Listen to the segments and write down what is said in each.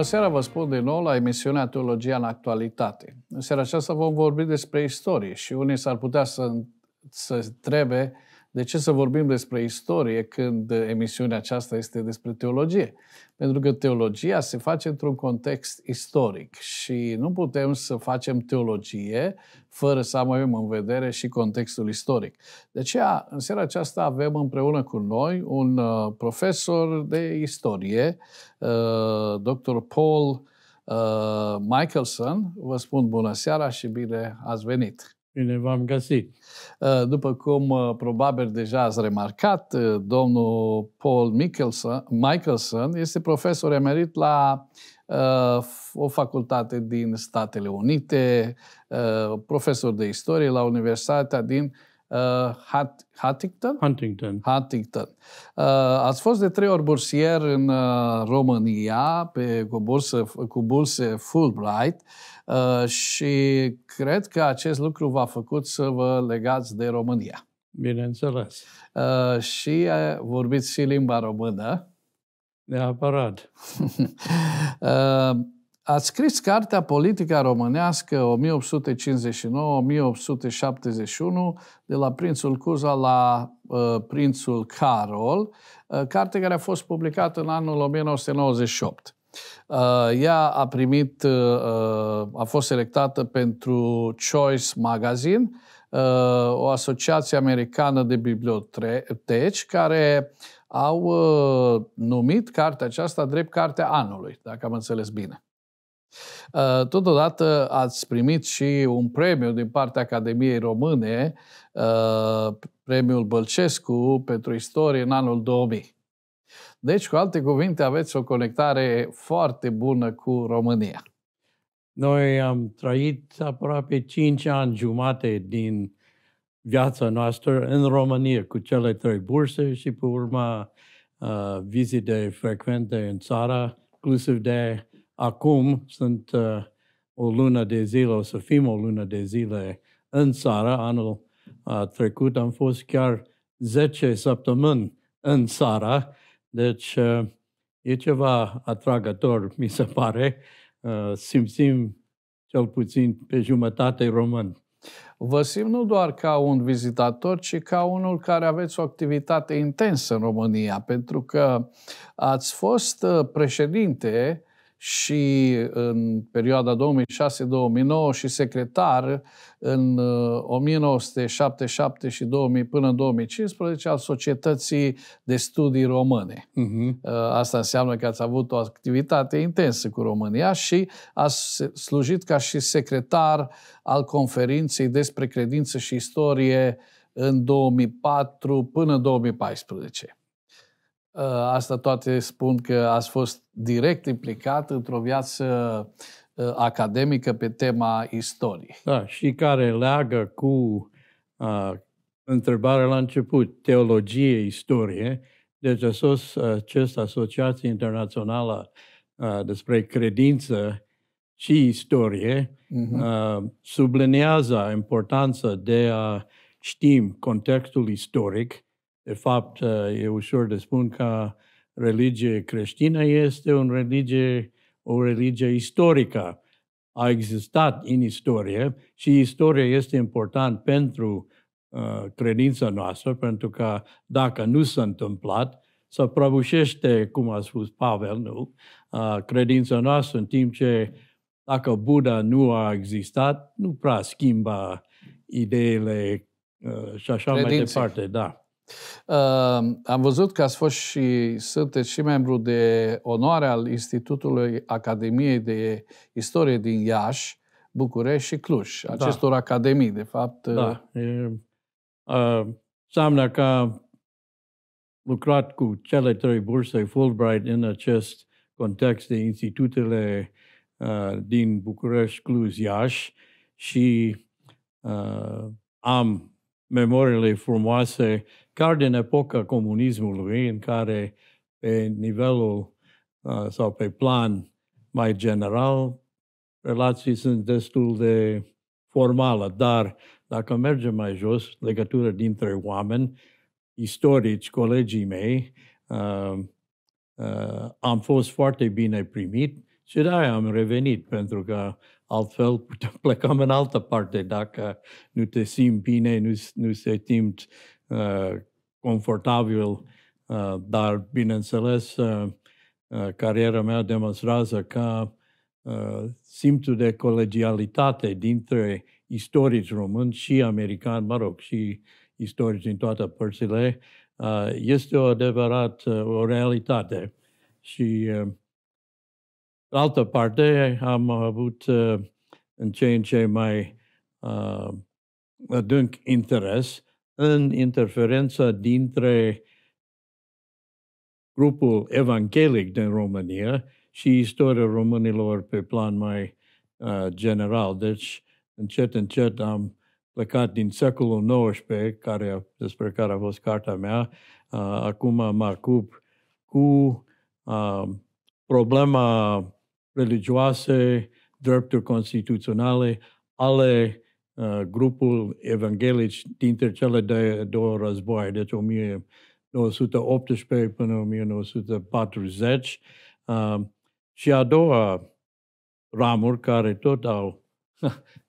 Bună seara, vă spun din nou la emisiunea Teologia în Actualitate. În seara aceasta vom vorbi despre istorie și unii s-ar putea să, să întrebe uh, de ce să vorbim despre istorie când emisiunea aceasta este despre teologie? Pentru că teologia se face într-un context istoric și nu putem să facem teologie fără să avem în vedere și contextul istoric. De aceea, în seara aceasta avem împreună cu noi un uh, profesor de istorie, uh, dr. Paul uh, Michelson. Vă spun bună seara și bine ați venit! Bine v-am găsit. Uh, după cum uh, probabil deja ați remarcat, uh, domnul Paul Michelson, Michelson este profesor emerit la o facultate din Statele Unite, profesor de istorie la Universitatea din Huntington? Huntington. Huntington. Ați fost de trei ori bursier în România pe, cu, bursă, cu burse Fulbright Uh, și cred că acest lucru v-a făcut să vă legați de România. Bineînțeles. Uh, și uh, vorbiți și limba română. Neapărat. Ați scris cartea Politica Românească 1859-1871 de la Prințul Cuza la uh, Prințul Carol, uh, carte care a fost publicată în anul 1998. Uh, ea a primit, uh, uh, a fost selectată pentru Choice Magazine, o asociație americană de biblioteci care au numit cartea aceasta drept cartea anului, dacă am înțeles bine. Totodată ați primit și un premiu din partea Academiei Române, premiul Bălcescu pentru istorie în anul 2000. Deci, cu alte cuvinte, aveți o conectare foarte bună cu România. Noi am trăit aproape 5 ani jumate din viața noastră în România cu cele trei burse și pe urma uh, vizite frecvente în țara, inclusiv de acum sunt uh, o lună de zile, o să fim o lună de zile în țară. Anul uh, trecut am fost chiar 10 săptămâni în țara deci uh, e ceva atragător, mi se pare. Uh, simțim cel puțin pe jumătate român. Vă simt nu doar ca un vizitator, ci ca unul care aveți o activitate intensă în România, pentru că ați fost uh, președinte și în perioada 2006-2009 și secretar în 1977 uh, și 2000, până în 2015 al Societății de Studii Române. Uh-huh. Asta înseamnă că ați avut o activitate intensă cu România și ați slujit ca și secretar al conferinței despre credință și istorie în 2004 până în 2014. Ă, asta toate spun că ați fost direct implicat într-o viață ă, academică pe tema istoriei. Da, și care leagă cu a, ă, întrebarea la început, teologie, istorie. Deci asos, această asociație internațională despre credință și istorie uh-huh. Mhm. a, sublinează importanța de a știm contextul istoric de fapt, e ușor de spun că religie creștină este o religie, o religie istorică. A existat în istorie și istoria este important pentru uh, credința noastră, pentru că dacă nu s-a întâmplat, să prăbușește, cum a spus Pavel, nu? Uh, credința noastră, în timp ce dacă Buddha nu a existat, nu prea schimba ideile uh, și așa Credințe. mai departe, da. Am văzut că ați fost și sunteți și membru de onoare al Institutului Academiei de Istorie din Iași, București și Cluj, da. acestor da. academii, de fapt. Da. Uh, e, înseamnă că am lucrat cu cele trei burse Fulbright în acest context de institutele uh, din București, Cluj, Iași și uh, am memoriile frumoase, chiar din epoca comunismului, în care pe nivelul sau pe plan mai general, relații sunt destul de formală, dar dacă mergem mai jos, legătura dintre oameni, istorici, colegii mei, uh, uh, am fost foarte bine primit și de-aia am revenit, pentru că altfel putem plecăm în altă parte dacă nu te simți bine, nu, nu se simți uh, confortabil, uh, dar bineînțeles uh, uh, cariera mea demonstrează că uh, simțul de colegialitate dintre istorici români și americani, mă rog, și istorici din toate părțile, uh, este o adevărat, uh, o realitate. Și uh, în altă parte, am avut uh, în ce în ce mai uh, adânc interes în interferența dintre grupul evanghelic din România și istoria românilor pe plan mai uh, general. Deci, încet, încet am plecat din secolul XIX, care, despre care a fost cartea mea, uh, acum mă ocup cu uh, problema religioase, drepturi constituționale ale uh, grupul evanghelic dintre cele de două războaie, deci 1918 până 1940. Uh, și a doua ramuri care tot au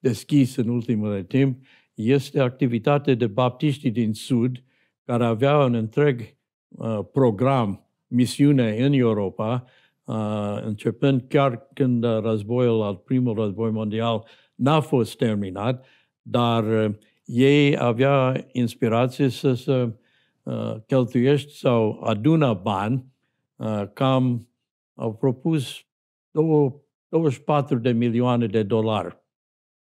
deschis în ultimul timp este activitatea de baptiști din Sud, care avea un întreg uh, program, misiune în Europa, Uh, începând chiar când uh, războiul al primul război mondial n-a fost terminat, dar uh, ei avea inspirație să se cheltuiești sau adună bani, cam au propus 24 de milioane de dolari.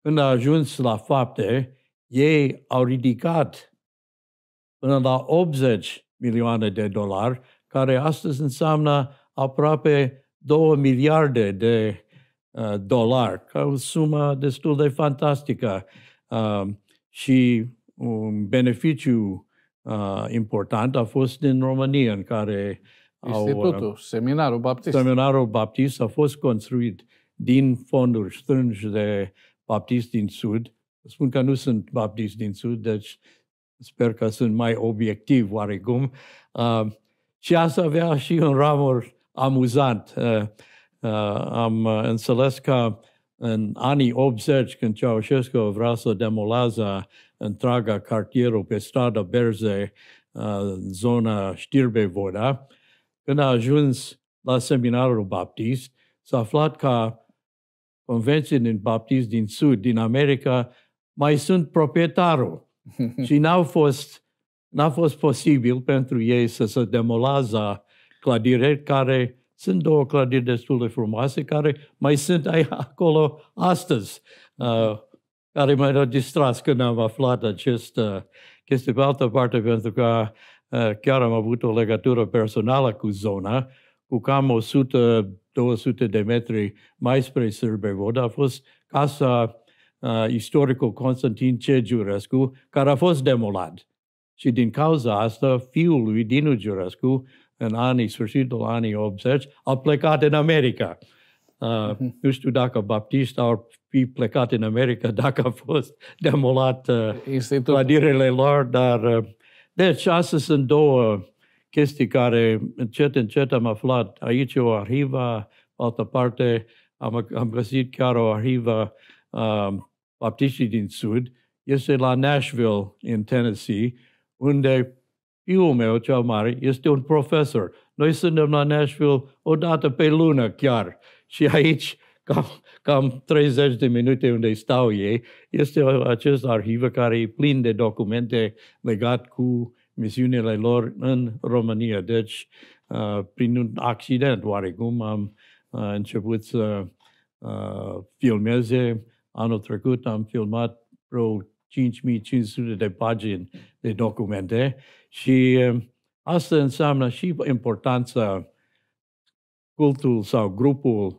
Când a ajuns la fapte, ei au ridicat până la 80 milioane de dolari, care astăzi înseamnă aproape 2 miliarde de uh, dolari, ca o sumă destul de fantastică uh, și un beneficiu uh, important a fost din România, în care Institutul, au, uh, Seminarul Baptist. Seminarul Baptist a fost construit din fonduri strânși de Baptist din Sud. Spun că nu sunt Baptist din Sud, deci sper că sunt mai obiectiv oarecum. Uh, și asta avea și un ramuri amuzant. Uh, uh, am uh, înțeles că în anii 80, când Ceaușescu vrea să demoleze întreaga cartierul pe strada Berze, zona Știrbe Voda, când a ajuns la seminarul baptist, s-a aflat că convenții din baptist din Sud, din America, mai sunt proprietarul. și n a fost, n-a fost posibil pentru ei să se demoleze clădire care sunt două clădiri destul de frumoase care mai sunt acolo astăzi, uh, care m-au distras când am aflat acest uh, chestie. Pe altă parte, pentru că uh, chiar am avut o legătură personală cu zona, cu cam 100-200 de metri mai spre Sârbevod, a fost casa uh, istoricul Constantin Cegiurescu, care a fost demolat. Și din cauza asta, fiul lui Dinu Giurescu în anii, sfârșitul anii 80, au plecat în America. Uh, mhm. nu știu dacă Baptist ar fi plecat în America dacă a fost demolat uh, Institutul. lor, dar... Uh, deci, astea sunt două chestii care încet, încet am aflat. Aici o arhivă, altă parte am, am găsit chiar o arhivă uh, baptiștii din Sud. Este la Nashville, în Tennessee, unde Fiul meu cel mare este un profesor. Noi suntem la Nashville o dată pe lună chiar. Și aici, cam, cam 30 de minute unde stau ei, este acest arhivă care e plin de documente legat cu misiunile lor în România. Deci, uh, prin un accident oarecum, am uh, început să uh, filmeze. Anul trecut am filmat vreo 5500 de pagini de documente și ehm, asta înseamnă și importanța cultul sau grupul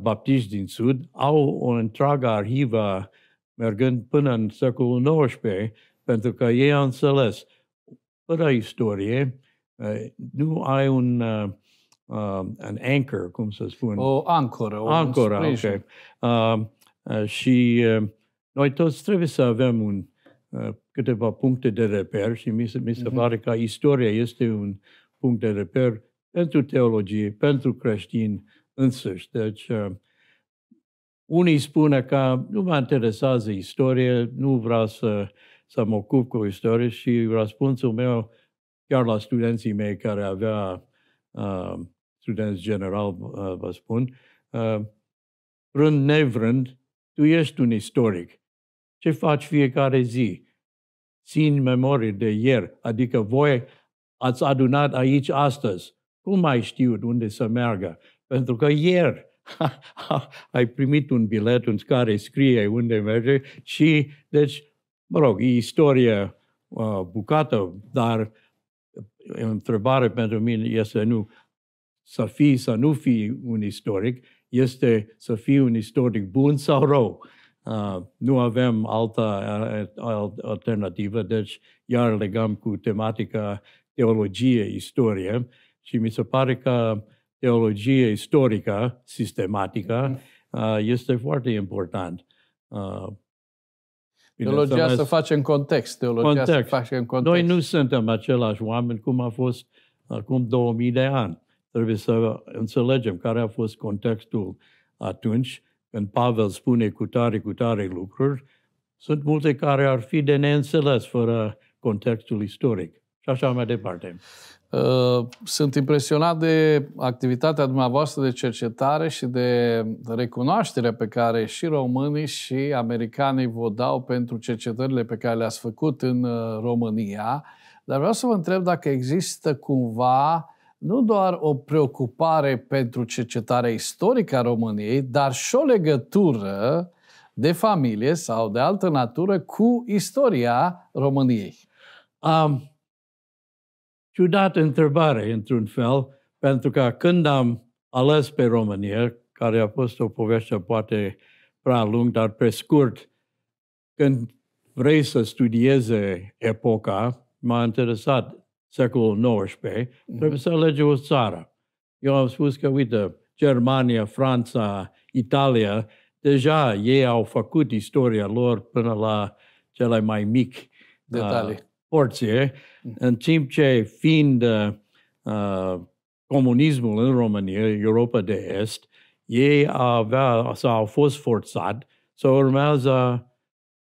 baptiști din Sud au o întreagă arhivă mergând până în secolul XIX, pentru că ei au înțeles, fără istorie, nu ai un, uh, un anchor, cum să spun. O ancoră. O ancoră, ok. Uh, uh, și uh, noi toți trebuie să avem un, uh, câteva puncte de reper și mi se, mi se mhm. pare că istoria este un punct de reper pentru teologie, pentru creștini însăși. Deci, uh, unii spun că nu mă interesează istorie, nu vreau să, să mă ocup cu istorie și răspunsul meu, chiar la studenții mei care avea uh, studenți general, uh, vă spun, uh, vrând nevrând, tu ești un istoric. Ce faci fiecare zi? Țin memorie de ieri, adică voi ați adunat aici astăzi. Cum mai știu unde să meargă? Pentru că ieri ai primit un bilet în care scrie unde merge și, deci, mă rog, e istorie uh, bucată, dar uh, întrebare pentru mine este nu să fii, să nu fii un istoric, este să fii un istoric bun sau rău. Ah, nu avem altă alternativă, deci iar legăm cu tematica teologie, istorie și mi se pare că teologie istorică, sistematică, mhm. este foarte important. Teologia să face în context. Teologia context. face în context. Noi nu suntem același oameni cum a fost acum 2000 de ani. Trebuie să înțelegem care a fost contextul atunci când Pavel spune cu tare, cu tare lucruri, sunt multe care ar fi de neînțeles fără contextul istoric și așa mai departe. Uh, sunt impresionat de activitatea dumneavoastră de cercetare și de recunoașterea pe care și românii și americanii vă dau pentru cercetările pe care le-ați făcut în uh, România. Dar vreau să vă întreb dacă există cumva nu doar o preocupare pentru cercetarea istorică a României, dar și o legătură de familie sau de altă natură cu istoria României. Um, ciudat întrebare, într-un fel, pentru că când am ales pe România, care a fost o poveste poate prea lung, dar pe scurt, când vrei să studieze epoca, m-a interesat secolul XIX, mm-hmm. trebuie să alegem o țară. Eu am spus că, uite, Germania, Franța, Italia, deja ei au făcut istoria lor până la cel mai mic uh, Detalii. Uh, porție, mm-hmm. în timp ce, fiind uh, comunismul în România, Europa de Est, ei avea, sau au fost forțat să urmează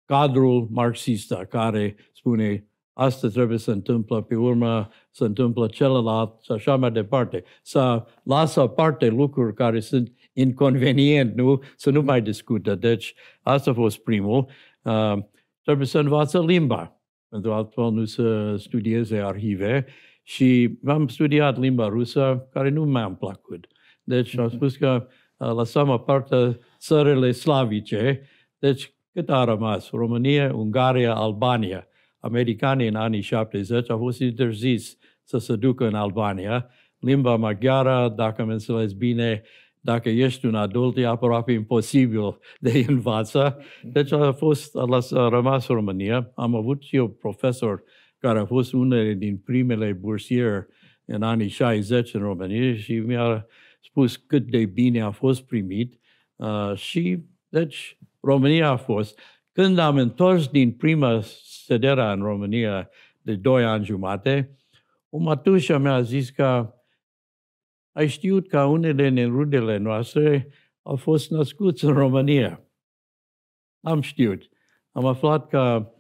cadrul marxista care spune asta trebuie să întâmplă, pe urmă să întâmplă celălalt și așa mai departe. Să lasă aparte lucruri care sunt inconvenient, nu? Să nu mai discută. Deci, asta a fost primul. Uh, trebuie să învață limba, pentru altfel nu să studieze arhive. Și am studiat limba rusă, care nu mi-a plăcut. Deci am spus că uh, lăsăm aparte țările slavice. Deci, cât a rămas? România, Ungaria, Albania – americanii în anii 70 au fost interzis să se ducă în Albania. Limba maghiară, dacă mă înțeles bine, dacă ești un adult, e aproape imposibil de învață. Deci a, fost, a rămas România. Am avut și eu profesor care a fost unul din primele bursieri în anii 60 în România și mi-a spus cât de bine a fost primit. Uh, și, deci, România a fost. Când am întors din prima sedera în România de doi ani jumate, o mătușă mi-a zis că ai știut că unele rudele noastre au fost născuți în România. Am știut. Am aflat că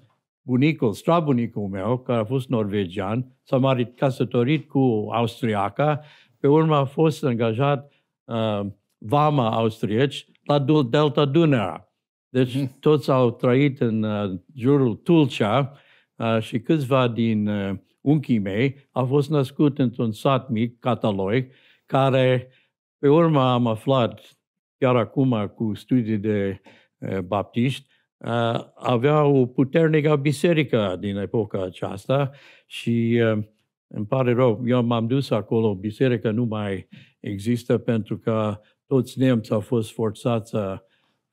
bunicul, strabunicul meu, care a fost norvegian, s-a marit, căsătorit cu austriaca, pe urmă a fost angajat uh, vama austrieci la Delta Dunăra. Deci mm. toți au trăit în uh, jurul Tulcea uh, și câțiva din uh, unchii mei au fost născut într-un sat mic, catalog, care pe urmă am aflat, chiar acum cu studii de uh, baptiști, uh, avea o puternică biserică din epoca aceasta și uh, îmi pare rău, eu m-am dus acolo, biserica nu mai există pentru că toți nemți au fost forțați să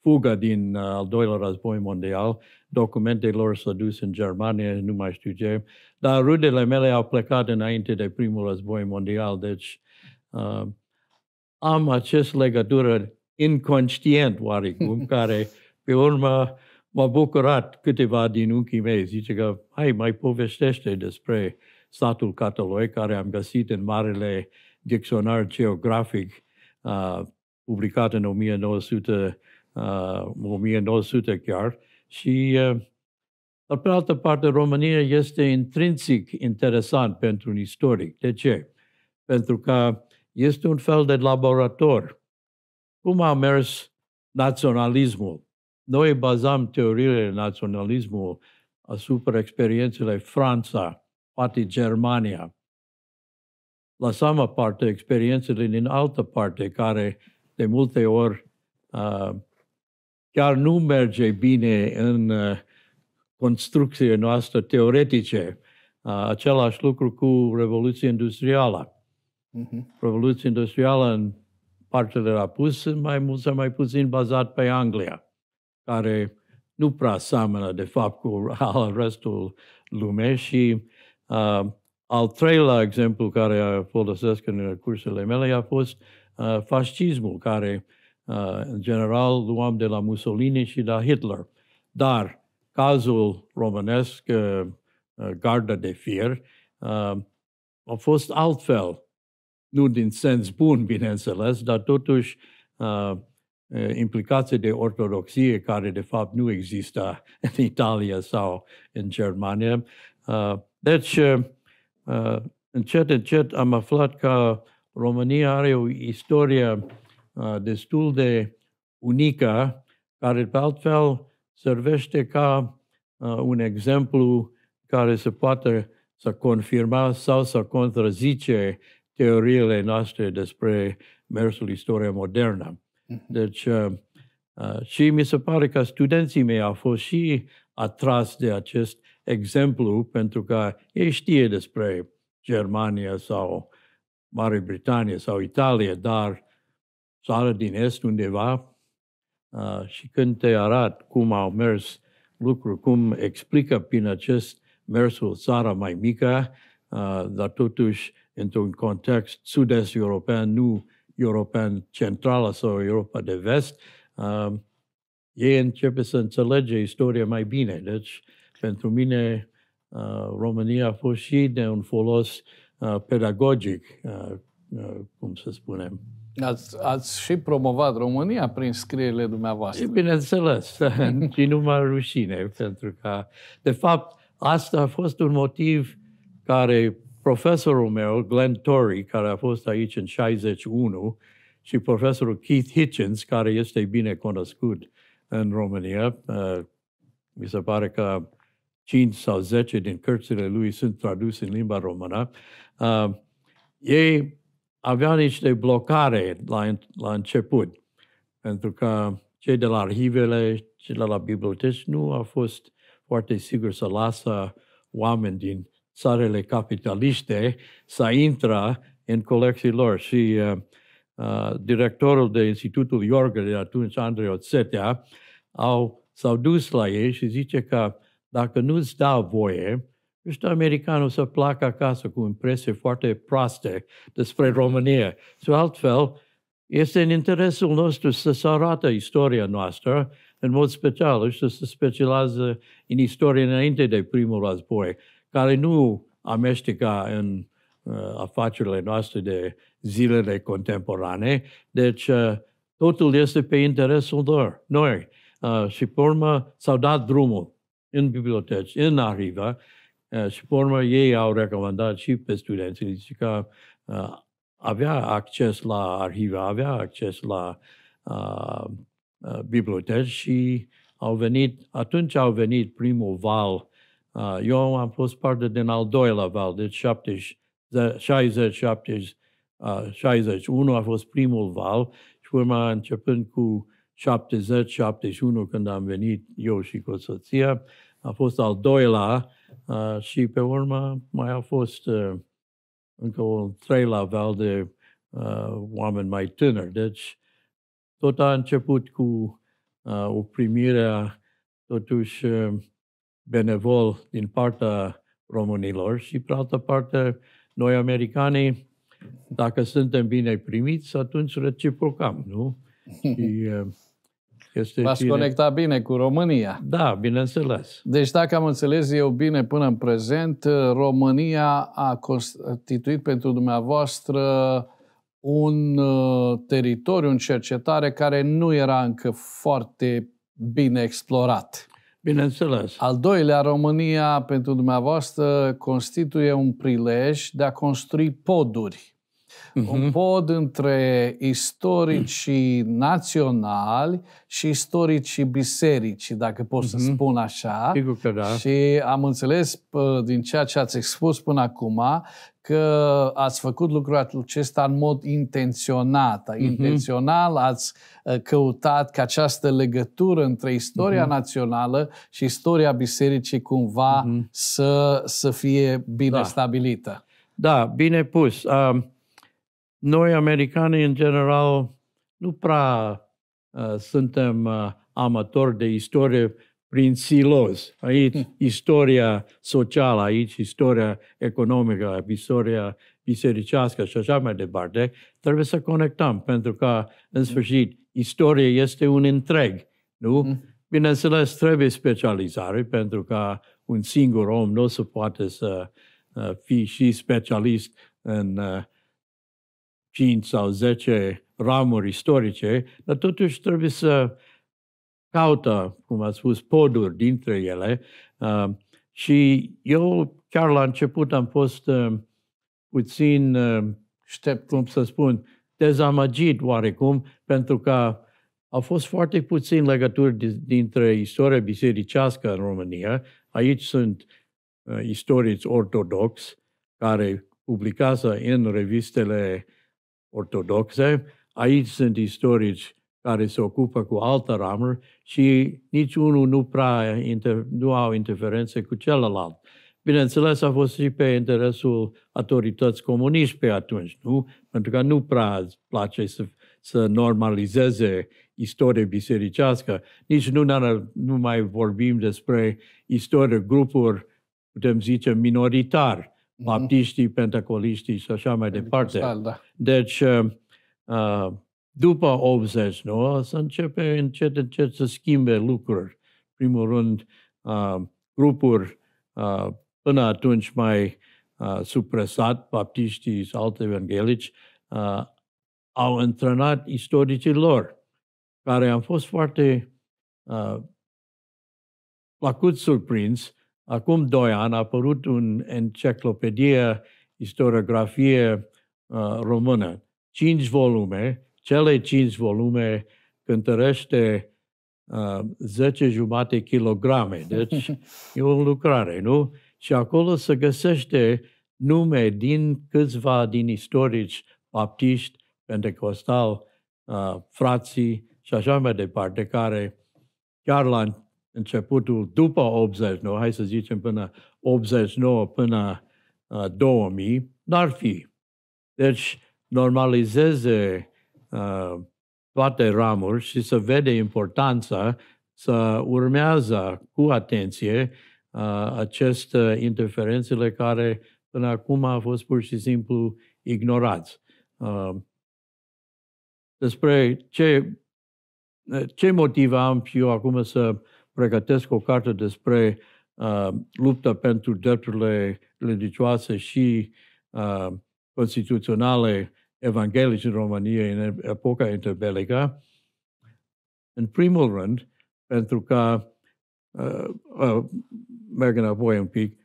fuga din uh, al doilea război mondial, documentele lor s-au dus în Germania, nu mai știu ce, dar rudele mele au plecat înainte de primul război mondial, deci uh, am acest legătură inconștient oarecum, care pe urmă m-a bucurat câteva din unchii mei, zice că, hai, mai povestește despre statul Cataloi, care am găsit în marele dicționar geografic uh, publicat în 1900 1900 uh, chiar. Și, uh, dar pe altă parte, România este intrinsic interesant pentru un istoric. De ce? Pentru că este un fel de laborator. Cum a mers naționalismul? Noi bazăm teoriile naționalismului asupra experiențelor Franța, poate Germania. Lăsăm aparte experiențele din altă parte, care de multe ori uh, chiar nu merge bine în uh, construcție noastră teoretice. Același lucru cu Revoluția Industrială. Uh-huh. Revoluția Industrială în partele la pus mai mult sau mai puțin bazat pe Anglia, care nu prea seamănă, de fapt, cu al restul lumei și uh, al treilea exemplu care folosesc în cursurile mele a fost uh, fascismul, care uh, în uh, general luam de la Mussolini și la Hitler. Dar cazul românesc, uh, uh, Garda de Fier, a fost altfel. Nu din sens bun, bineînțeles, dar totuși implicație de ortodoxie care de fapt nu există în Italia sau în Germania. Deci, încet, încet am aflat că România are o istorie Uh, destul de unică, care pe altfel servește ca uh, un exemplu care se poate să confirma sau să contrazice teoriile noastre despre mersul istoria modernă. Mm-hmm. Deci, uh, și mi se pare că studenții mei au fost și atras de acest exemplu, pentru că ei știe despre Germania sau Marea Britanie sau Italia, dar țară din Est undeva și când te arat cum au mers lucruri, cum explică prin acest mersul țara mai mică, dar totuși într-un context sud-est european, nu european centrală sau Europa de vest, uh, ei începe să înțelege istoria mai bine. Deci, pentru mine, uh, România a fost și de un folos uh, pedagogic, uh, uh, cum să spunem. Ați, ați și promovat România prin scrierile dumneavoastră. E bineînțeles, și numai rușine, pentru că, de fapt, asta a fost un motiv care profesorul meu, Glenn Torrey, care a fost aici în 61, și profesorul Keith Hitchens, care este bine cunoscut în România, uh, mi se pare că 5 sau 10 din cărțile lui sunt traduse în limba română, uh, ei avea niște blocare la, la început, pentru că cei de la arhivele, cei de la biblioteci nu au fost foarte siguri să lasă oameni din țarele capitaliste să intră în colecții lor. Și uh, uh, directorul de Institutul Iorga de atunci, Andrei Oțetea, au, s-au dus la ei și zice că dacă nu-ți dau voie Ești americanul să placă acasă cu impresii foarte proaste despre România. Și altfel, este în interesul nostru să se arată istoria noastră în mod special și să se specializează în istorie înainte de primul război, care nu amestecă în uh, afacerile noastre de zilele contemporane. Deci, uh, totul este pe interesul lor, noi. Uh, și, pe urmă, s-au dat drumul în biblioteci, în arhivă, Ă, și pe urmă ei au recomandat și pe studenții zice că avea acces la arhive, avea acces la uh, biblioteci și au venit, atunci au venit primul val. Uh, eu am fost parte din al doilea val, deci 70, 60, 70, uh, 61 a fost primul val și urma începând cu 70, 71 când am venit eu și cu soția, a fost al doilea Uh, și pe urmă mai au fost uh, încă un trei val de uh, oameni mai tineri. Deci tot a început cu uh, o primire totuși uh, benevol din partea românilor și pe altă parte noi americanii, dacă suntem bine primiți, atunci reciprocam, nu? Și, uh, este V-ați cine... conecta bine cu România. Da, bineînțeles. Deci dacă am înțeles eu bine până în prezent, uh, România a constituit pentru dumneavoastră un uh, teritoriu în cercetare care nu era încă foarte bine explorat. Bineînțeles. Al doilea, România pentru dumneavoastră constituie un prilej de a construi poduri Uh-huh. Un mhm. pod între istoricii uh-huh. naționali și istoricii bisericii, dacă pot uh-huh. să mhm. spun așa. Sigur că da. Și am înțeles din ceea ce ați expus până acum că ați făcut lucrul acesta în mod intenționat. Uh-huh. Intențional ați ă, căutat că această legătură între istoria uh-huh. națională și istoria bisericii cumva uh-huh. să, să fie bine da. stabilită. Da, bine pus. Uh, noi, americanii, în general, nu prea uh, suntem uh, amatori de istorie prin silos. Aici hm. istoria socială, aici istoria economică, istoria bisericească și așa mai departe, trebuie să conectăm, pentru că, în hm. sfârșit, istoria este un întreg, nu? Hm. Bineînțeles, trebuie specializare, pentru că un singur om nu se poate să ă, fie și specialist în uh, 5 sau 10 ramuri istorice, dar totuși trebuie să caută, cum am spus, poduri dintre ele. Uh, și eu chiar la început am fost uh, puțin, uh, ștept, cum să spun, dezamăgit oarecum, pentru că au fost foarte puțin legături dintre istoria bisericească în România. Aici sunt uh, istorici ortodoxi care publicază în revistele uh, ortodoxe, aici sunt istorici care se ocupă cu altă ramură și nici unul nu prea inter, nu au interferențe cu celălalt. Bineînțeles, a fost și pe interesul autorități comuniști pe atunci, nu? Pentru că nu prea îți place să, să normalizeze istorie bisericească. Nici nu, nu mai vorbim despre istorie grupuri, putem zice, minoritar, Mhm. baptiștii, pentecoliștii și așa mai departe. Da. Deci, uh, uh, după 89, să începe încet, încet să schimbe lucruri. Primul rând, uh, grupuri până atunci mai supresat, baptiștii sau alte evanghelici, au întrenat istoricii lor, care am fost foarte uh, plăcut surprins Acum doi ani a apărut un enciclopedie istoriografie uh, română, cinci volume, cele cinci volume cântărește uh, jumate kilograme, deci e o lucrare, nu? Și acolo se găsește nume din câțiva din istorici baptiști, pentecostal, uh, frații și așa mai departe, care chiar la începutul după 89, hai să zicem până 89, până uh, 2000, n-ar fi. Deci normalizeze uh, toate ramuri și să vede importanța să urmează cu atenție uh, aceste interferențele care până acum au fost pur și simplu ignorați. Uh, despre ce, ce motive am și eu acum să pregătesc o carte despre uh, lupta pentru drepturile religioase și uh, constituționale evanghelice în România în epoca interbelică. În primul rând, pentru că, uh, uh, merg înapoi un pic,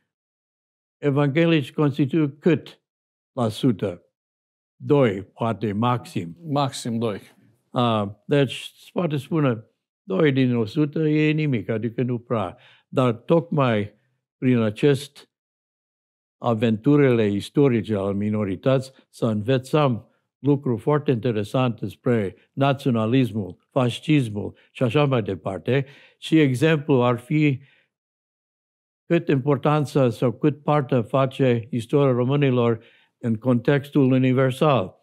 evanghelici constituie cât la sută? Doi, poate maxim. Maxim doi. Uh, deci, poate spune Doi din 100 e nimic, adică nu prea. Dar tocmai prin acest aventurile istorice al minorități să învățăm lucruri foarte interesante despre naționalismul, fascismul și așa mai departe. Și exemplu ar fi cât importanță sau cât parte face istoria românilor în contextul universal.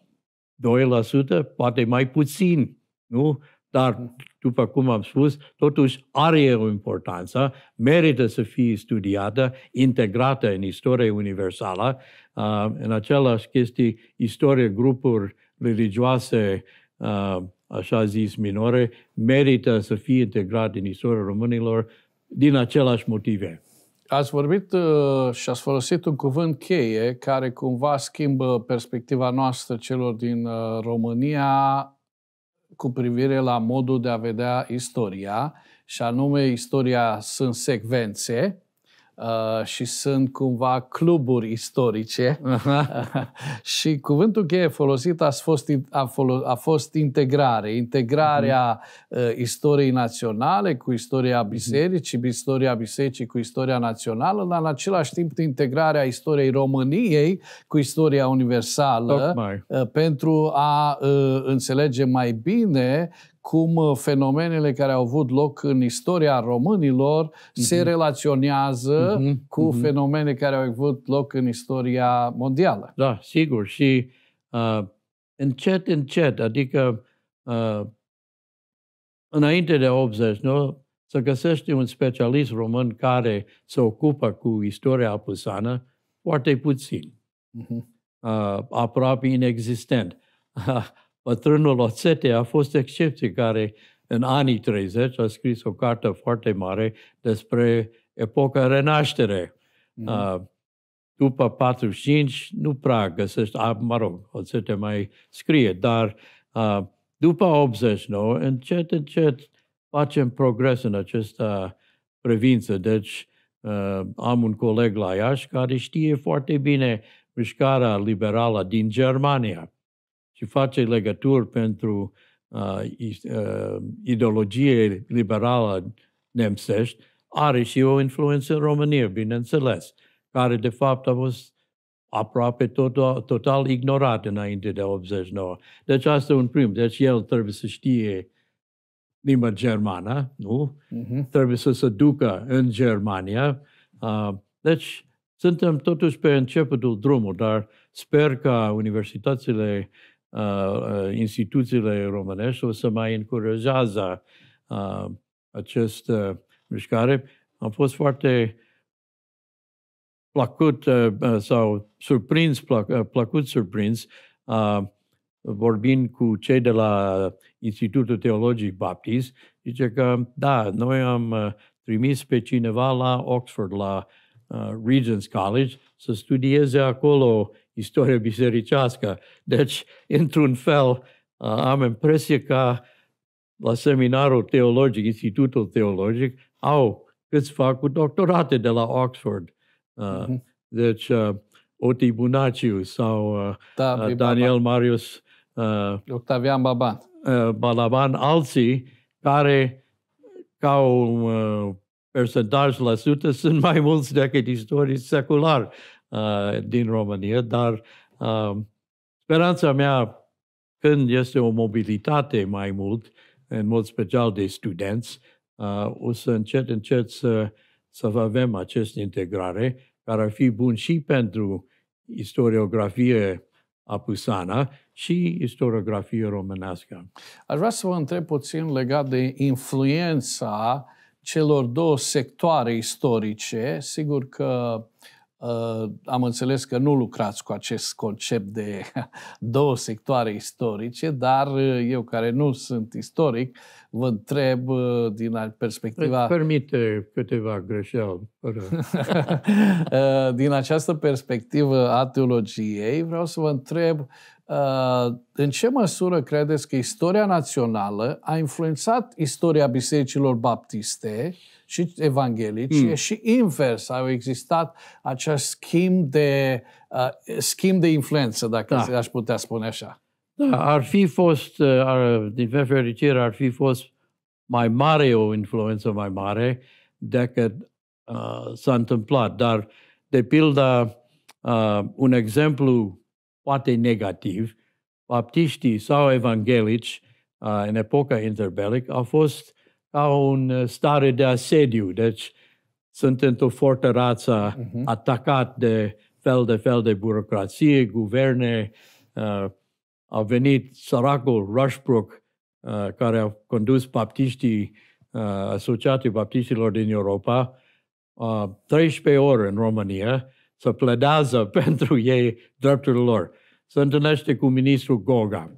2%, poate mai puțin, nu? dar, după cum am spus, totuși are o importanță, merită să fie studiată, integrată în istoria universală. Uh, în același chestii, istorie grupuri religioase, uh, așa zis, minore, merită să fie integrat în istoria românilor din același motive. Ați vorbit uh, și ați folosit un cuvânt cheie care cumva schimbă perspectiva noastră celor din uh, România cu privire la modul de a vedea istoria, și anume istoria sunt secvențe, Uh, și sunt cumva cluburi istorice uh-huh. și cuvântul cheie folosit a fost, a, a fost integrare. Integrarea uh-huh. Uh, istoriei naționale cu istoria uh-huh. bisericii, uh-huh. istoria bisericii cu istoria națională, dar în același timp integrarea istoriei României cu istoria universală uh, pentru a înțelege mai bine cum uh, fenomenele care au avut loc în istoria românilor mm-hmm. se relaționează mm-hmm. cu mm-hmm. fenomene care au avut loc în istoria mondială. Da, sigur. Și uh, încet, încet, adică uh, înainte de 80, nu? să găsești un specialist român care se ocupă cu istoria apusană, foarte puțin, uh-huh. uh, aproape inexistent. Bătrânul Oțete a fost excepție care în anii 30 a scris o carte foarte mare despre epoca renaștere. Mm. Uh, după 45 nu prea găsești, a, mă rog, Oțete mai scrie, dar a, după 89, încet, încet facem progres în această prevință. Deci uh, am un coleg la Iași care știe foarte bine mișcarea liberală din Germania și face legături pentru uh, ideologie liberală nemțești, are și o influență în România, bineînțeles, care de fapt a fost aproape total, total ignorat înainte de 89. Deci asta e un prim. Deci el trebuie să știe limba germană, nu? Uh-huh. Trebuie să se ducă în Germania. Uh, deci suntem totuși pe începutul drumului, dar sper că universitățile uh, uh, instituțiile românești o să mai încurajează uh, acest uh, mișcare. Am fost foarte plăcut uh, sau surprins, plăcut surprins, uh, vorbind cu cei de la Institutul Teologic Baptist, zice că, da, noi am trimis pe cineva la Oxford, la uh, Regent's College, să studieze acolo istorie bisericească. Deci, într-un fel, am impresie că la seminarul teologic, institutul teologic, au câțiva cu doctorate de la Oxford. Uh-huh. Deci, uh, Oti Bunaciu sau uh, da, Daniel Baban. Marius uh, Octavian Baban. Uh, Balaban, alții care ca un uh, percentaj la sută sunt mai mulți decât istorici seculari. Uh, din România, dar uh, speranța mea când este o mobilitate mai mult, în mod special de studenți, uh, o să încet, încet să, să avem această integrare care ar fi bun și pentru istoriografie apusana și istoriografie românească. Aș vrea să vă întreb puțin legat de influența celor două sectoare istorice. Sigur că uh, Uh, am înțeles că nu lucrați cu acest concept de două sectoare istorice, dar uh, eu care nu sunt istoric, vă întreb uh, din perspectiva... Îți permite câteva greșeli. din această perspectivă a teologiei, vreau să vă întreb în ce măsură credeți că istoria națională a influențat istoria bisericilor baptiste uh, și evanghelici, mm. și invers. Au existat acest schimb de, uh, schimb de influență, dacă da. aș putea spune așa. Da, ar fi fost, uh, ar, din fericire, ar fi fost mai mare, o influență mai mare decât uh, s-a întâmplat. Dar, de pildă, uh, un exemplu poate negativ, baptiștii sau evanghelici uh, în epoca interbelic au fost au în uh, stare de asediu, deci sunt într-o fortăreață uh-huh. Mhm. atacat de fel de fel de burocrație, guverne. Uh, a venit săracul Rushbrook, uh, care a condus baptiștii, uh, asociații baptiștilor din Europa, uh, 13 ore în România, să pledează pentru ei drepturile lor. Se întâlnește cu ministrul Goga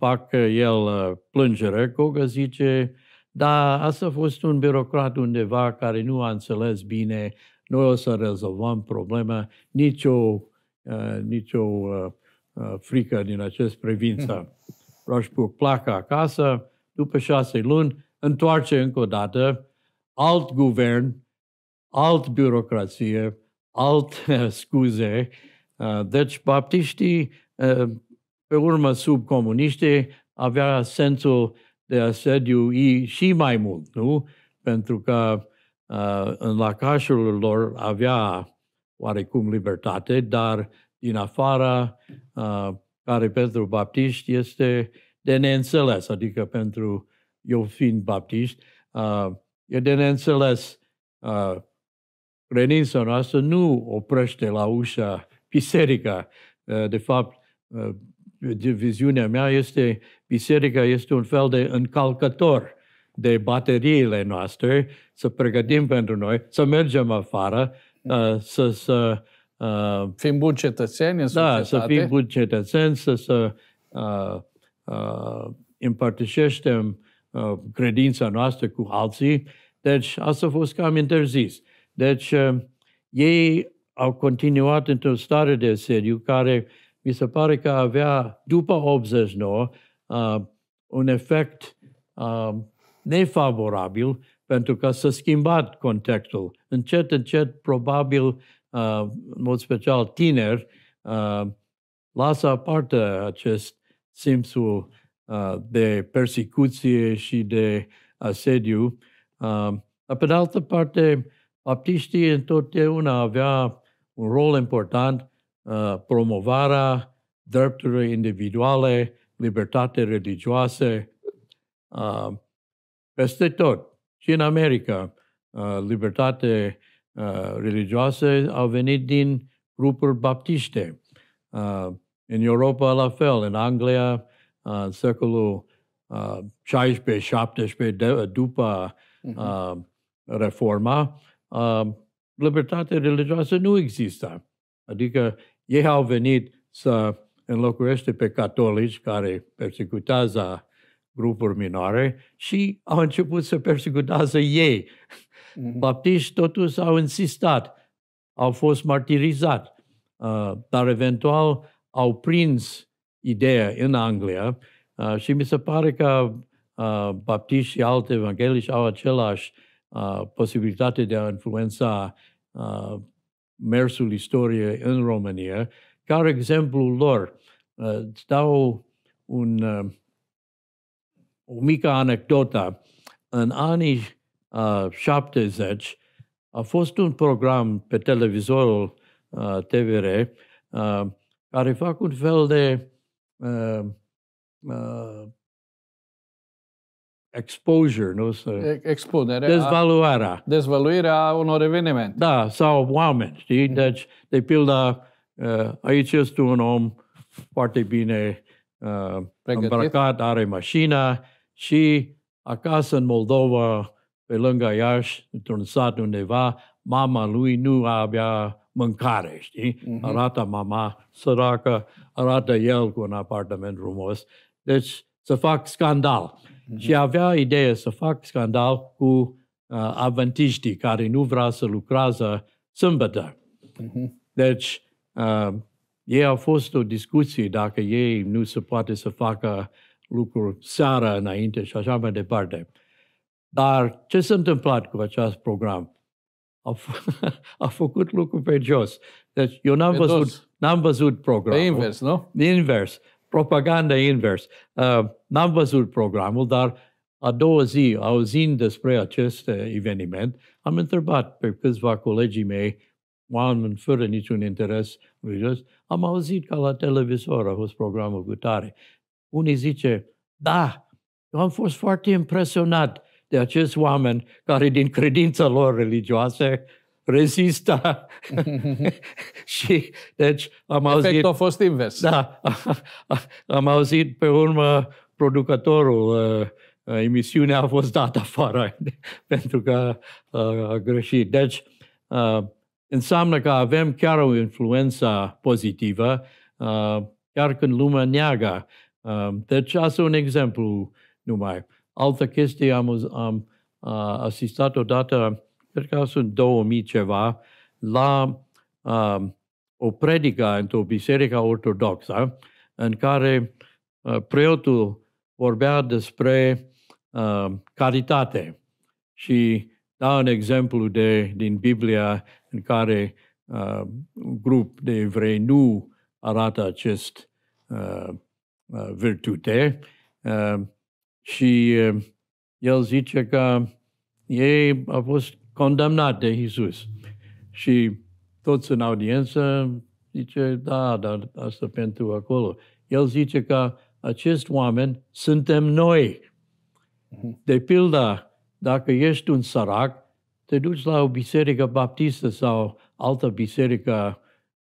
fac el uh, plângere, Gogă zice, da, asta a fost un birocrat undeva care nu a înțeles bine, noi o să rezolvăm problema, nicio, uh, nicio uh, uh, frică din acest privință. Hmm. Roșbuc pleacă acasă, după șase luni, întoarce încă o dată, alt guvern, alt birocrație, alt uh, scuze. Uh, deci, baptiștii uh, pe urmă, sub comuniște, avea sensul de asediu și mai mult, nu? Pentru că uh, în lacașul lor avea oarecum libertate, dar din afara, uh, care pentru baptiști este de neînțeles, adică pentru eu fiind baptist, uh, e de neînțeles uh, renința noastră nu oprește la ușa biserica. De fapt, viziunea mea este, biserica este un fel de încalcător de bateriile noastre, să pregătim pentru noi, să mergem afară, da. uh, să, să uh, fim buni cetățeni în societate. Da, să fim buni cetățeni, să, să uh, împărtășeștem credința noastră cu alții. Deci asta a fost cam interzis. Deci ei au continuat într-o stare de sediu care mi se pare că avea, după 89, uh, un efect uh, nefavorabil pentru că s-a schimbat contextul. Încet, încet, probabil, uh, în mod special tineri, uh, lasă aparte acest simțul uh, de persecuție și de asediu. Uh, dar, pe de altă parte, baptiștii întotdeauna avea un rol important Uh, promovarea drepturilor individuale, libertate religioase, uh, peste tot. Și în America, uh, libertate religioase au venit din grupuri baptiste. În Europa, la fel, în Anglia, în secolul 16-17, după mhm. reforma, libertate religioasă nu există. Adică ei au venit să înlocuiește pe catolici care persecutează grupuri minore și au început să persecutează ei. Mm-hmm. Baptiști totuși au insistat, au fost martirizat, uh, dar eventual au prins ideea în Anglia uh, și mi se pare că uh, baptiști și alte evanghelici au același posibilitate de a influența mersul istoriei în România, ca exemplul lor. Uh, îți dau un, uh, o mică anecdotă. În anii uh, 70 a fost un program pe televizorul uh, TVR uh, care fac un fel de uh, uh, exposure, nu? Să Expunerea. Dezvaluarea. Dezvăluirea unor evenimente. Da, sau oameni, știi? Mm. Deci, de pildă, aici este un om foarte bine Pregătit. îmbrăcat, are mașina și acasă în Moldova, pe lângă Iași, într-un sat undeva, mama lui nu avea mâncare, știi? Mm-hmm. Arată mama săracă, arată el cu un apartament frumos. Deci, să fac scandal. Mm-hmm. Și avea idee să fac scandal cu uh, adventiștii care nu vrea să lucrează sâmbătă. Mm-hmm. Deci, uh, ei au fost o discuție dacă ei nu se poate să facă lucruri seara înainte și așa mai departe. Dar ce s-a întâmplat cu acest program? A, f- a făcut lucruri pe jos. Deci eu n-am văzut, n-am văzut programul. Pe invers, nu? Invers propaganda invers. Uh, n-am văzut programul, dar a doua zi, auzind despre acest uh, eveniment, am întrebat pe câțiva colegii mei, oameni fără niciun interes religios, am auzit că la televizor a fost programul cu tare. Unii zice, da, eu am fost foarte impresionat de acești oameni care din credința lor religioase rezista. și, deci, am Efectul a fost invers. Da. am auzit, pe urmă, producătorul uh, emisiunea a fost dată afară pentru că uh, a greșit. Deci, uh, înseamnă că avem chiar o influență pozitivă, uh, chiar când lumea neagă. Uh, deci, asta un exemplu numai. Altă chestie, am, am uh, asistat odată cred că sunt 2000 ceva, la uh, o predică într-o biserică ortodoxă, în care uh, preotul vorbea despre uh, caritate și da un exemplu de, din Biblia în care uh, un grup de evrei nu arată acest uh, uh, virtute uh, și uh, el zice că ei au fost condamnat de Isus. Și toți în audiență zice, da, dar asta pentru acolo. El zice că acești oameni suntem noi. De pildă, dacă ești un sărac, te duci la o biserică baptistă sau altă biserică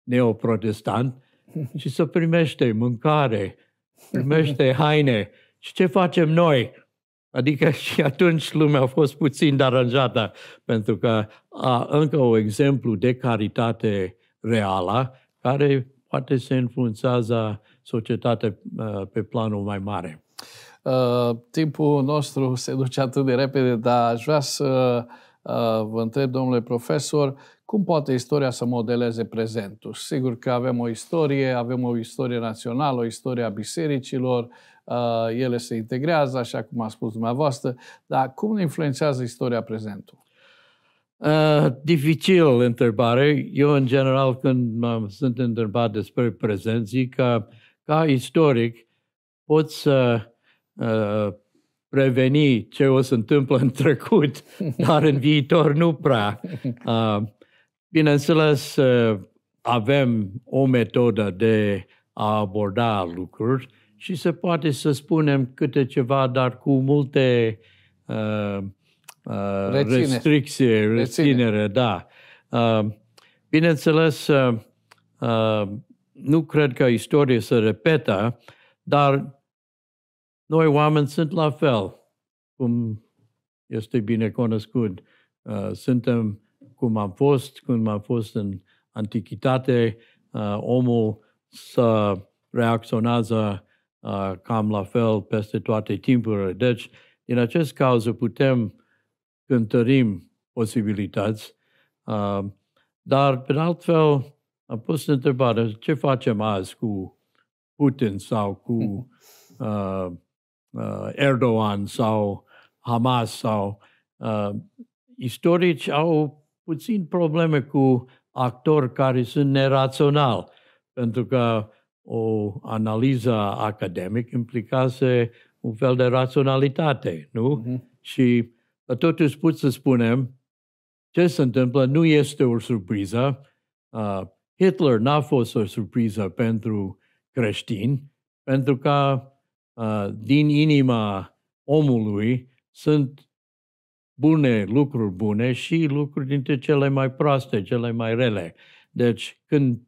neoprotestant și să primește mâncare, primește haine. Și ce facem noi? Adică și atunci lumea a fost puțin deranjată, pentru că a, încă un exemplu de caritate reală care poate să influențează societatea uh, pe planul mai mare. Uh, timpul nostru se duce atât de repede, dar aș vrea să uh, vă întreb, domnule profesor, cum poate istoria să modeleze prezentul? Sigur că avem o istorie, avem o istorie națională, o istorie a bisericilor, Uh, ele se integrează, așa cum a spus dumneavoastră, dar cum ne influențează istoria prezentul? Uh, dificil întrebare. Eu, în general, când mă sunt întrebat despre prezent, zic că, ca istoric, pot să uh, preveni ce o să întâmplă în trecut, dar în viitor nu prea. Uh, bineînțeles, uh, avem o metodă de a aborda lucruri, și se poate să spunem câte ceva, dar cu multe uh, uh, restricții, reținere, Reține. da. Uh, bineînțeles, uh, uh, nu cred că istoria se repetă, dar noi oameni sunt la fel, cum este bine cunoscut. Uh, suntem cum am fost, cum am fost în antichitate, uh, omul să reacționează cam la fel peste toate timpurile. Deci, din acest cauză putem cântărim posibilități, dar, pe altfel, am pus întrebarea, ce facem azi cu Putin sau cu uh, Erdogan sau Hamas sau... Uh, istorici au puțin probleme cu actori care sunt neraționali, pentru că o analiză academică implicase un fel de raționalitate, nu? Mm-hmm. Și totuși pot să spunem ce se întâmplă nu este o surpriză. Uh, Hitler n-a fost o surpriză pentru creștini, pentru că uh, din inima omului sunt bune lucruri bune și lucruri dintre cele mai proaste, cele mai rele. Deci, când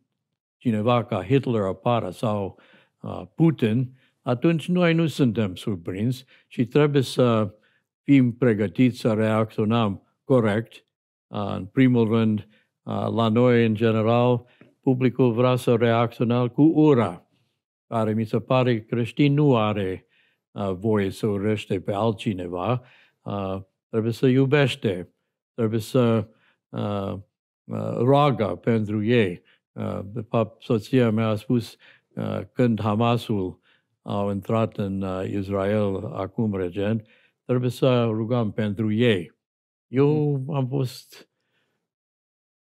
cineva ca Hitler apară sau uh, Putin, atunci noi nu suntem surprinși și trebuie să fim pregătiți să reacționăm corect. Uh, în primul rând, uh, la noi, în general, publicul vrea să reacționăm cu ura, care mi se pare creștin nu are voie să urăște pe altcineva. trebuie să iubește, trebuie să roagă pentru ei, Uh, de fapt, soția mea a spus uh, când Hamasul au intrat în uh, Israel acum recent, trebuie să rugăm pentru ei. Eu mm. am fost...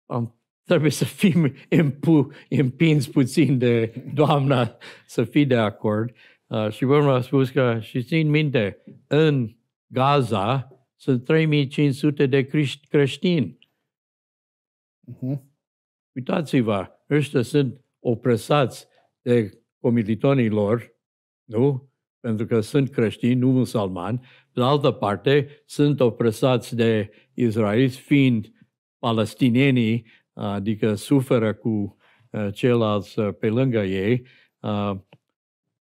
Am, trebuie să fim împu, împins puțin de doamna să fi de acord. Uh, și vorba a spus că, și țin minte, în Gaza sunt 3500 de creștini. Uh-huh. Uitați-vă, ăștia sunt opresați de comilitonii lor, nu? Pentru că sunt creștini, nu musulmani. Pe de altă parte, sunt opresați de izraeliți, fiind palestinienii, adică suferă cu uh, ceilalți uh, pe lângă ei. Uh,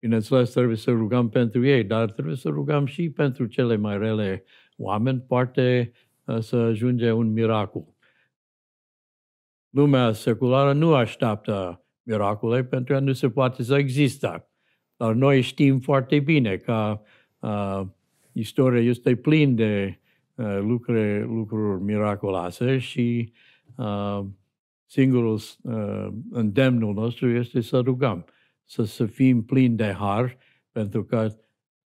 bineînțeles, trebuie să rugăm pentru ei, dar trebuie să rugăm și pentru cele mai rele oameni. Poate să ajunge un miracol. Lumea seculară nu așteaptă miracole pentru că nu se poate să există. Dar noi știm foarte bine că uh, istoria este plină de uh, lucruri, lucruri miraculoase și uh, singurul uh, îndemnul nostru este să rugăm, să, să fim plini de har, pentru că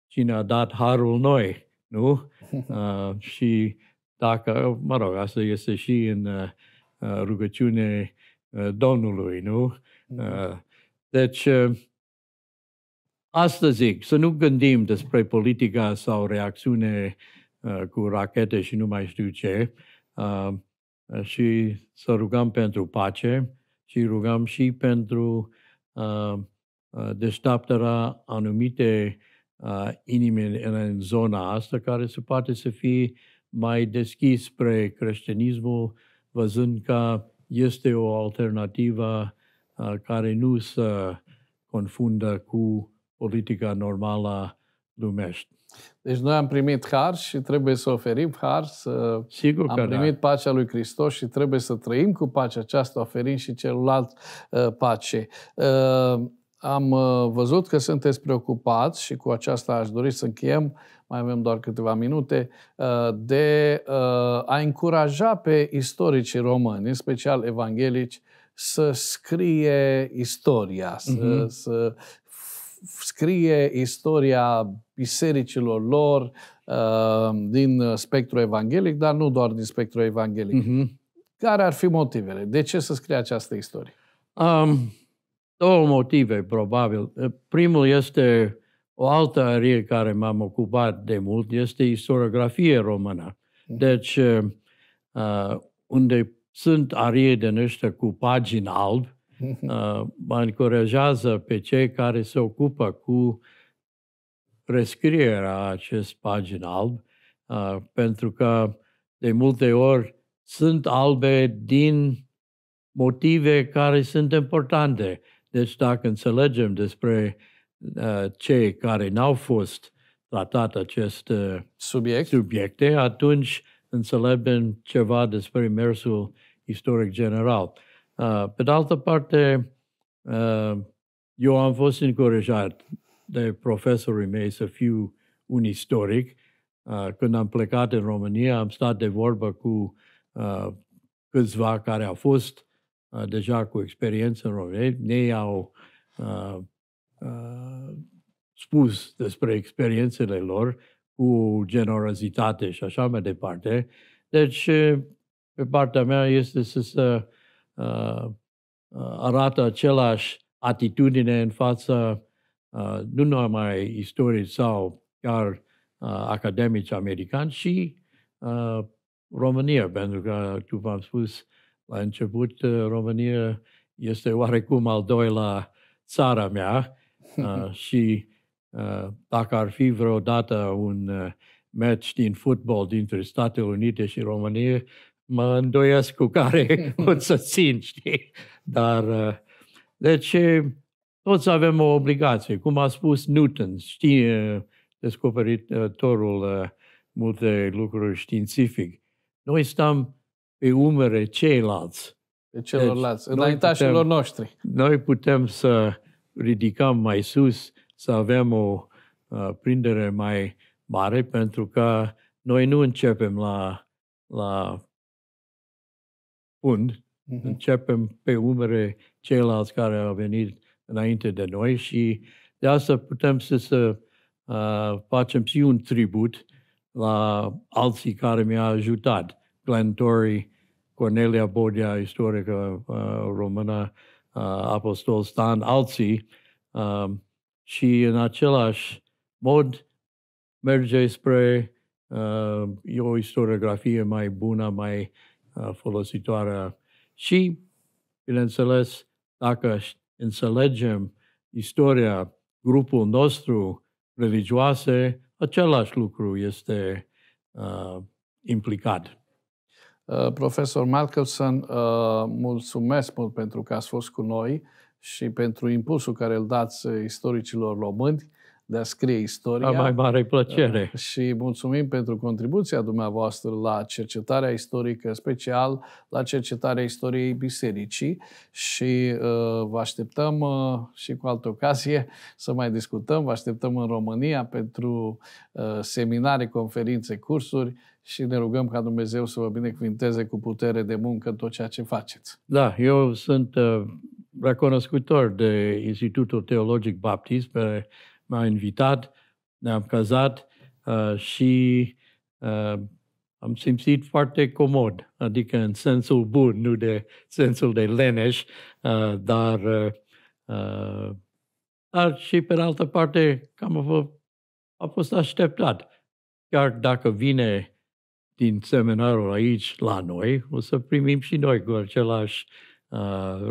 cine a dat harul noi, nu? Uh, și dacă, mă rog, asta este și în uh, Uh, rugăciune uh, Domnului, nu? Mm-hmm. Uh, deci, asta zic, să nu gândim despre politica sau reacțiune cu rachete și nu mai știu ce, și să rugăm pentru pace și rugăm și pentru deșteptarea anumite inimi în zona asta, care se poate să fie mai deschis spre creștinismul văzând că este o alternativă uh, care nu se confundă cu politica normală lumești. Deci noi am primit har și trebuie să oferim har, să Sigur că am da. primit da. pacea lui Hristos și trebuie să trăim cu pacea aceasta, oferind și celălalt uh, pace. Uh, am uh, văzut că sunteți preocupați și cu aceasta aș dori să încheiem, mai avem doar câteva minute, uh, de uh, a încuraja pe istoricii români, în special evanghelici, să scrie istoria, să, uh-huh. să scrie istoria bisericilor lor din spectru evanghelic, dar nu doar din spectru evanghelic. Uh-huh. Care ar fi motivele? De ce să scrie această istorie? Um, două motive, probabil. Eh, primul este o altă arie care m-am ocupat de mult, este istoriografie română. Mm. Deci, eh, eh, unde sunt arie de ăștia cu pagini alb, mm-hmm. mă încurajează pe cei care se ocupă cu prescrierea acest pagini alb, pentru că de multe ori sunt albe din motive care sunt importante. Deci dacă înțelegem despre uh, cei care n-au fost tratat acest uh, Subiect. subiecte, atunci înțelegem ceva despre mersul istoric general. Uh, pe de altă parte, uh, eu am fost încurajat de profesorii mei să fiu un istoric. Uh, când am plecat în România, am stat de vorbă cu uh, câțiva care au fost deja cu experiență în România, ne au spus despre experiențele lor cu generozitate și așa mai departe. Deci, pe partea mea este să se uh, arată același atitudine în fața uh, nu numai istorii sau chiar uh, academici americani, și uh, România, pentru că, cum v-am spus, uh, la început, uh, România este oarecum al doilea țara mea uh, și uh, dacă ar fi vreodată un match din fotbal dintre Statele Unite și România, mă îndoiesc cu care o să țin, știi? Dar, deci, toți avem o obligație. Cum a spus Newton, știe descoperitorul multe lucruri științific. Noi stăm îi umere ceilalți. Pe deci, celorlalți, deci, înaintașilor noștri. Noi putem să ridicăm mai sus, să avem o prindere mai mare, pentru că noi nu începem la, la fund, uh-huh. începem pe umere ceilalți care au venit înainte de noi și de asta putem să, să uh, facem și un tribut la alții care mi-au ajutat. Glentori, Cornelia Bodia, istorică uh, română, uh, apostol Stan, alții, um, și în același mod merge spre uh, o istoriografie mai bună, mai folositoare. Și, bineînțeles, dacă înțelegem istoria grupul nostru religioase, același lucru este uh, implicat. Uh, profesor Malcolmson, uh, mulțumesc mult pentru că ați fost cu noi și pentru impulsul care îl dați uh, istoricilor români de a scrie istoria. A mai mare plăcere. Și mulțumim pentru contribuția dumneavoastră la cercetarea istorică, special la cercetarea istoriei bisericii și vă așteptăm și cu altă ocazie să mai discutăm. Vă așteptăm în România pentru seminare, conferințe, cursuri și ne rugăm ca Dumnezeu să vă binecuvinteze cu putere de muncă în tot ceea ce faceți. Da, eu sunt uh, recunoscutor de Institutul Teologic Baptist pe m-a invitat, ne-am cazat uh, și uh, am simțit foarte comod, adică în sensul bun, nu de sensul de leneș, uh, dar, uh, uh dar și pe altă parte cam a, fost, a fost așteptat. Chiar dacă vine din seminarul aici la noi, o să primim și noi cu același uh,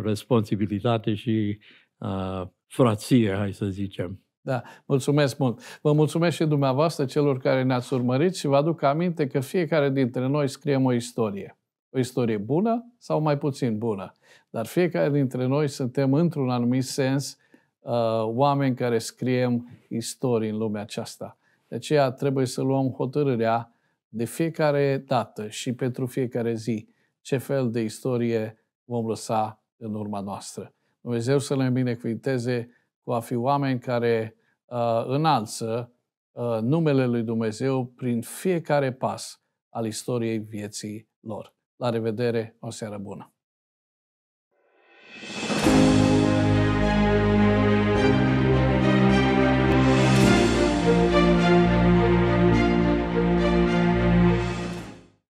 responsabilitate și uh, frație, hai să zicem. Da, mulțumesc mult. Vă mulțumesc și dumneavoastră celor care ne-ați urmărit și vă aduc aminte că fiecare dintre noi scriem o istorie. O istorie bună sau mai puțin bună. Dar fiecare dintre noi suntem într-un anumit sens uh, oameni care scriem istorii în lumea aceasta. De aceea trebuie să luăm hotărârea de fiecare dată și pentru fiecare zi ce fel de istorie vom lăsa în urma noastră. Dumnezeu să ne binecuvinteze cu a fi oameni care uh, înalță uh, numele lui Dumnezeu prin fiecare pas al istoriei vieții lor. La revedere, o seară bună!